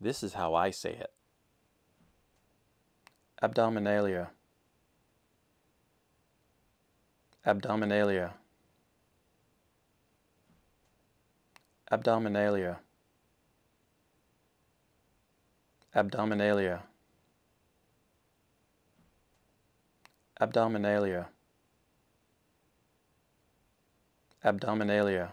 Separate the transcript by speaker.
Speaker 1: This is how I say it. Abdominalia. Abdominalia. Abdominalia. Abdominalia. Abdominalia.
Speaker 2: Abdominalia.